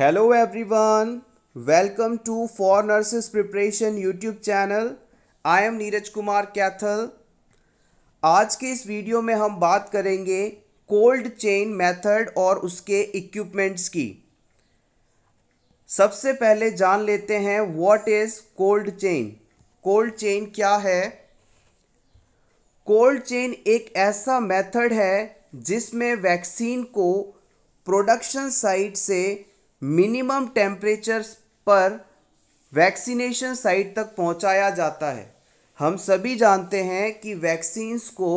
Hello everyone welcome to for nurses preparation YouTube channel I am Neeraj Kumar Kaithal आज के इस video में हम बात करेंगे कोल्ड चेन मेथड और उसके इक्विपमेंट्स की सबसे पहले जान लेते हैं what is cold chain cold chain क्या है कोल्ड चेन एक ऐसा मेथड है जिसमें वैक्सीन को प्रोडक्शन साइट से मिनिमम टेम्परेचर्स पर वैक्सीनेशन साइट तक पहुंचाया जाता है हम सभी जानते हैं कि वैक्सीन्स को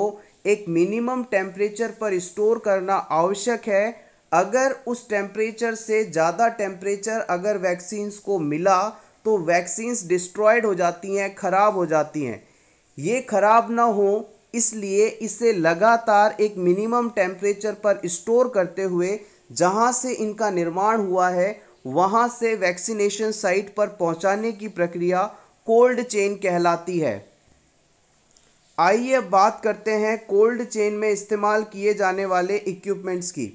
एक मिनिमम टेम्परेचर पर स्टोर करना आवश्यक है अगर उस टेम्परेचर से ज़्यादा टेम्परेचर अगर वैक्सीन्स को मिला तो वैक्सीन्स डिस्ट्रॉयड हो जाती हैं ख़राब हो जाती हैं ये ख़राब ना हो इसलिए इसे लगातार एक मिनिमम टेम्परेचर पर स्टोर करते हुए जहां से इनका निर्माण हुआ है वहां से वैक्सीनेशन साइट पर पहुंचाने की प्रक्रिया कोल्ड चेन कहलाती है आइए अब बात करते हैं कोल्ड चेन में इस्तेमाल किए जाने वाले इक्विपमेंट्स की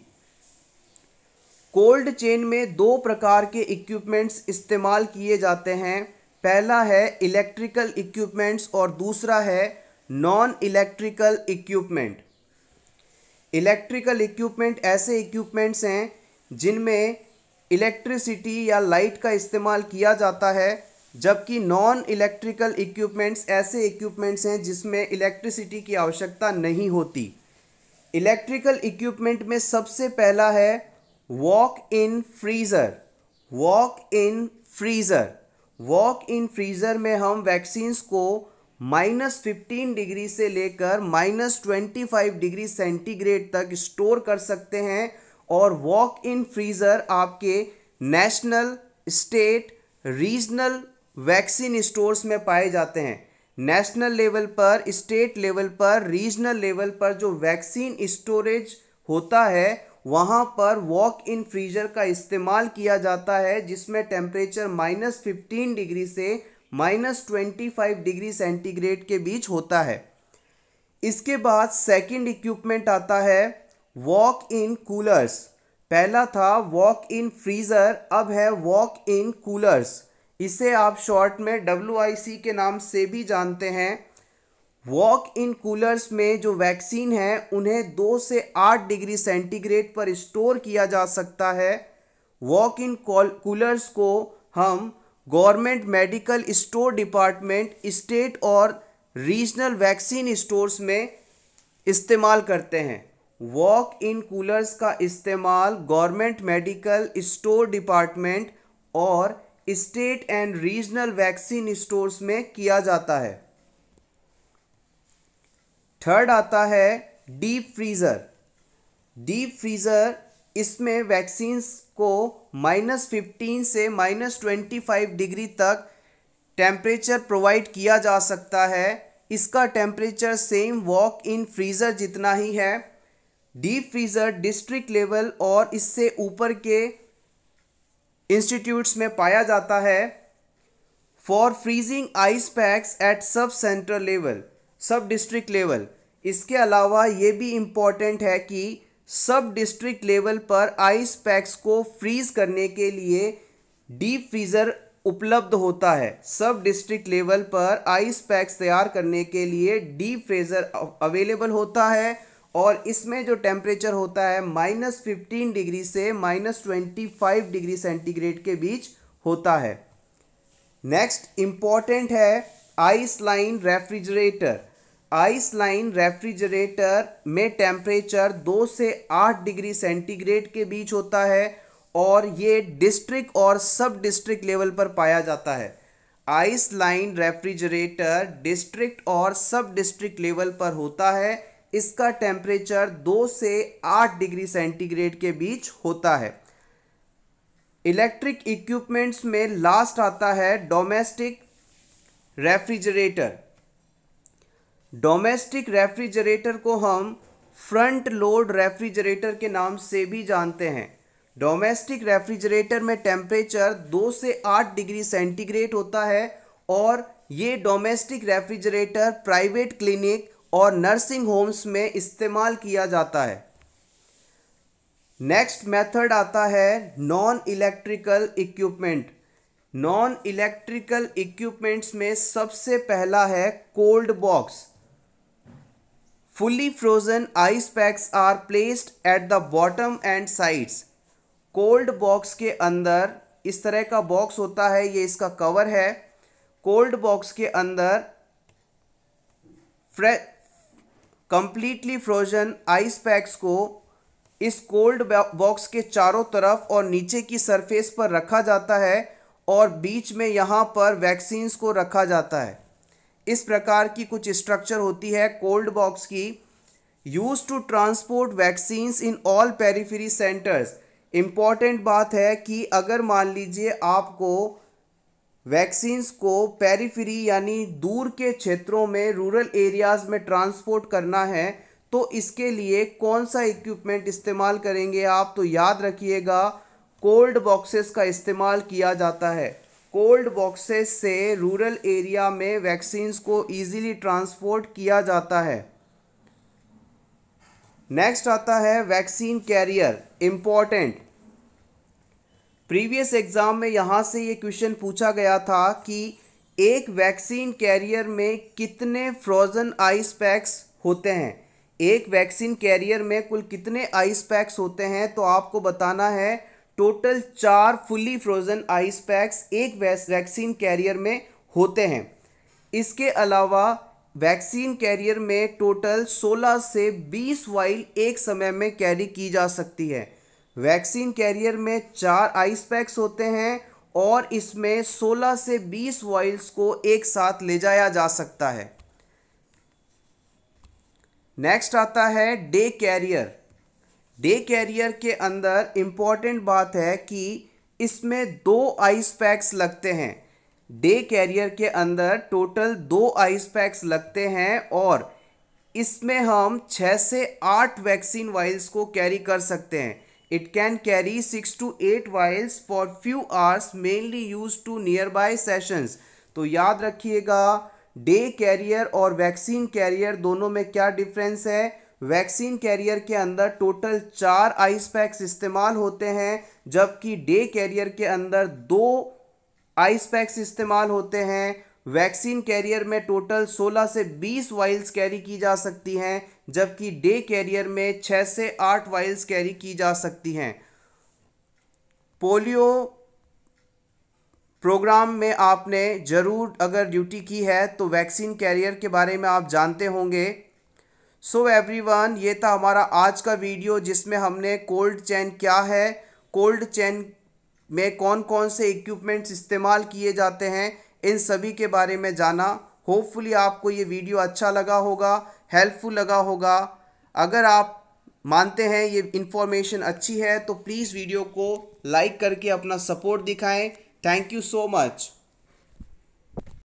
कोल्ड चेन में दो प्रकार के इक्विपमेंट्स इस्तेमाल किए जाते हैं पहला है इलेक्ट्रिकल इक्विपमेंट्स और दूसरा है non electrical equipment electrical equipment ऐसे इक्विपमेंट्स हैं जिनमें इलेक्ट्रिसिटी या लाइट का इस्तेमाल किया जाता है जबकि नॉन इलेक्ट्रिकल इक्विपमेंट्स ऐसे इक्विपमेंट्स हैं जिसमें इलेक्ट्रिसिटी की आवश्यकता नहीं होती इलेक्ट्रिकल इक्विपमेंट में सबसे पहला है walk in freezer walk in freezer walk in freezer में हम वैक्सीन्स को माइनस फिफ्टीन डिग्री से लेकर minus twenty five degree centigrade तक स्टोर कर सकते हैं और वॉक इन फ्रीज़र आपके national state regional vaccine stores में पाए जाते हैं नेशनल लेवल पर स्टेट लेवल पर रीजनल लेवल पर जो वैक्सीन स्टोरेज होता है वहाँ पर वॉक इन फ्रीजर का इस्तेमाल किया जाता है जिसमें टेम्परेचर माइनस फिफ्टीन डिग्री से minus twenty five degree centigrade के बीच होता है इसके बाद सेकंड इक्विपमेंट आता है वॉक इन कूलर्स पहला था वॉक इन फ्रीज़र अब है वॉक इन कूलर्स इसे आप शॉर्ट में डब्ल्यू के नाम से भी जानते हैं वॉक इन कूलर्स में जो वैक्सीन है उन्हें दो से आठ डिग्री सेंटीग्रेड पर स्टोर किया जा सकता है वॉक इन कूलर्स को हम government medical store department state और रीजनल वैक्सीन स्टोर्स में इस्तेमाल करते हैं वॉक इन कूलर्स का इस्तेमाल गवर्नमेंट मेडिकल स्टोर डिपार्टमेंट और state and regional vaccine stores में किया जाता है थर्ड आता है डीप फ्रीज़र डीप फ्रीज़र इसमें वैक्सीन्स को माइनस फिफ्टीन से माइनस ट्वेंटी फाइव डिग्री तक टेम्परेचर प्रोवाइड किया जा सकता है इसका temperature same walk in freezer जितना ही है डीप फ्रीज़र डिस्ट्रिक्ट लेवल और इससे ऊपर के इंस्टीट्यूट्स में पाया जाता है for freezing ice packs at sub central level sub district level इसके अलावा ये भी इम्पॉर्टेंट है कि सब डिस्ट्रिक्ट लेवल पर आइस पैक्स को फ्रीज करने के लिए डीप फ्रीज़र उपलब्ध होता है सब डिस्ट्रिक्ट लेवल पर आइस पैक्स तैयार करने के लिए डीप फ्रीज़र अवेलेबल होता है और इसमें जो टेम्परेचर होता है माइनस फिफ्टीन डिग्री से minus twenty five degree centigrade के बीच होता है नेक्स्ट इम्पॉर्टेंट है ice line refrigerator ice line refrigerator में टेम्परेचर दो से आठ डिग्री सेंटीग्रेड के बीच होता है और ये डिस्ट्रिक्ट और सब डिस्ट्रिक्ट लेवल पर पाया जाता है आइस लाइन रेफ्रिजरेटर डिस्ट्रिक्ट और सब डिस्ट्रिक्ट लेवल पर होता है इसका टेम्परेचर दो से आठ डिग्री सेंटीग्रेड के बीच होता है इलेक्ट्रिक इक्विपमेंट्स में लास्ट आता है डोमेस्टिक रेफ्रिजरेटर डोमेस्टिक रेफ्रिजरेटर को हम फ्रंट लोड रेफ्रिजरेटर के नाम से भी जानते हैं डोमेस्टिक रेफ्रिजरेटर में टेम्परेचर दो से आठ डिग्री सेंटीग्रेड होता है और ये डोमेस्टिक रेफ्रिजरेटर प्राइवेट क्लिनिक और नर्सिंग होम्स में इस्तेमाल किया जाता है नेक्स्ट मेथड आता है non electrical equipment non electrical equipments में सबसे पहला है cold box Fully frozen ice packs are placed at the bottom and sides. Cold box के अंदर इस तरह का बॉक्स होता है ये इसका कवर है कोल्ड बॉक्स के अंदर फ्रे कंप्लीटली फ्रोजन आइस पैक्स को इस कोल्ड बॉक्स के चारों तरफ और नीचे की सरफेस पर रखा जाता है और बीच में यहाँ पर वैक्सीन्स को रखा जाता है इस प्रकार की कुछ स्ट्रक्चर होती है कोल्ड बॉक्स की use to transport vaccines in all periphery centres important बात है कि अगर मान लीजिए आपको वैक्सीन्स को पेरीफेरी यानी दूर के क्षेत्रों में रूरल एरियाज में ट्रांसपोर्ट करना है तो इसके लिए कौन सा इक्विपमेंट इस्तेमाल करेंगे आप तो याद रखिएगा कोल्ड बॉक्सेस का इस्तेमाल किया जाता है कोल्ड बॉक्सेस से रूरल एरिया में वैक्सीन्स को इजीली ट्रांसपोर्ट किया जाता है नेक्स्ट आता है vaccine carrier important previous exam में यहाँ से ये क्वेश्चन पूछा गया था कि एक वैक्सीन कैरियर में कितने फ्रोजन आइस पैक्स होते हैं एक वैक्सीन कैरियर में कुल कितने आइस पैक्स होते हैं तो आपको बताना है टोटल चार फुली फ्रोजन आइस पैक्स एक वैक्सीन कैरियर में होते हैं इसके अलावा वैक्सीन कैरियर में टोटल 16 से 20 वाइल एक समय में कैरी की जा सकती है वैक्सीन कैरियर में चार आइस पैक्स होते हैं और इसमें 16 से 20 वाइल्स को एक साथ ले जाया जा सकता है नेक्स्ट आता है डे कैरियर डे कैरियर के अंदर इम्पॉर्टेंट बात है कि इसमें दो आइस पैक्स लगते हैं डे कैरियर के अंदर टोटल दो आइस पैक्स लगते हैं और इसमें हम छः से आठ वैक्सीन वाइल्स को कैरी कर सकते हैं it can carry six to eight vials for few hours mainly use to nearby sessions तो याद रखिएगा डे कैरियर और वैक्सीन कैरियर दोनों में क्या डिफरेंस है वैक्सीन कैरियर के अंदर टोटल चार आइस पैक्स इस्तेमाल होते हैं जबकि डे कैरियर के अंदर दो आइस पैक्स इस्तेमाल होते हैं वैक्सीन कैरियर में टोटल 16 से 20 वाइल्स कैरी की जा सकती हैं जबकि डे कैरियर में 6 से 8 वाइल्स कैरी की जा सकती हैं पोलियो प्रोग्राम में आपने ज़रूर अगर ड्यूटी की है तो वैक्सीन कैरियर के बारे में आप जानते होंगे सो so एवरीवन ये था हमारा आज का वीडियो जिसमें हमने कोल्ड चैन क्या है कोल्ड चैन में कौन कौन से इक्विपमेंट्स इस्तेमाल किए जाते हैं इन सभी के बारे में जाना होपफुली आपको ये वीडियो अच्छा लगा होगा हेल्पफुल लगा होगा अगर आप मानते हैं ये इन्फॉर्मेशन अच्छी है तो प्लीज़ वीडियो को लाइक करके अपना सपोर्ट दिखाएं थैंक यू सो मच